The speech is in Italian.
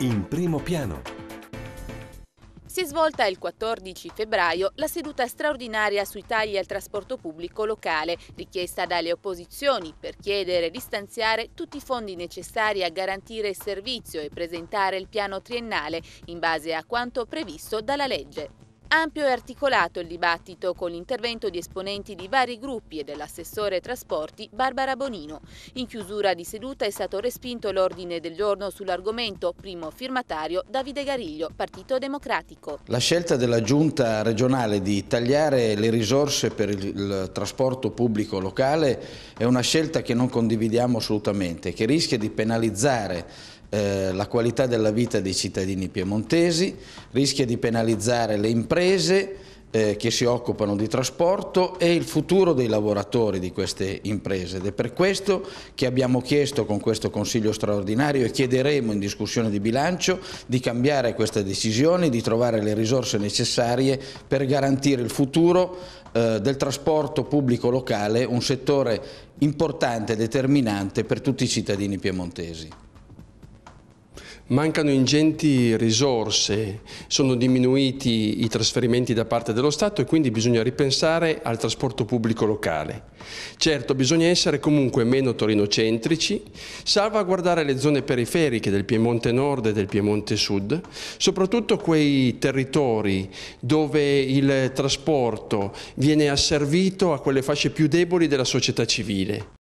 in primo piano. Si è svolta il 14 febbraio la seduta straordinaria sui tagli al trasporto pubblico locale, richiesta dalle opposizioni per chiedere di stanziare tutti i fondi necessari a garantire il servizio e presentare il piano triennale in base a quanto previsto dalla legge. Ampio e articolato il dibattito con l'intervento di esponenti di vari gruppi e dell'assessore trasporti Barbara Bonino. In chiusura di seduta è stato respinto l'ordine del giorno sull'argomento primo firmatario Davide Gariglio, Partito Democratico. La scelta della giunta regionale di tagliare le risorse per il trasporto pubblico locale è una scelta che non condividiamo assolutamente, che rischia di penalizzare eh, la qualità della vita dei cittadini piemontesi, rischia di penalizzare le imprese eh, che si occupano di trasporto e il futuro dei lavoratori di queste imprese ed è per questo che abbiamo chiesto con questo Consiglio straordinario e chiederemo in discussione di bilancio di cambiare questa decisione, di trovare le risorse necessarie per garantire il futuro eh, del trasporto pubblico locale, un settore importante e determinante per tutti i cittadini piemontesi mancano ingenti risorse, sono diminuiti i trasferimenti da parte dello Stato e quindi bisogna ripensare al trasporto pubblico locale. Certo, bisogna essere comunque meno torinocentrici, salvaguardare le zone periferiche del Piemonte Nord e del Piemonte Sud, soprattutto quei territori dove il trasporto viene asservito a quelle fasce più deboli della società civile.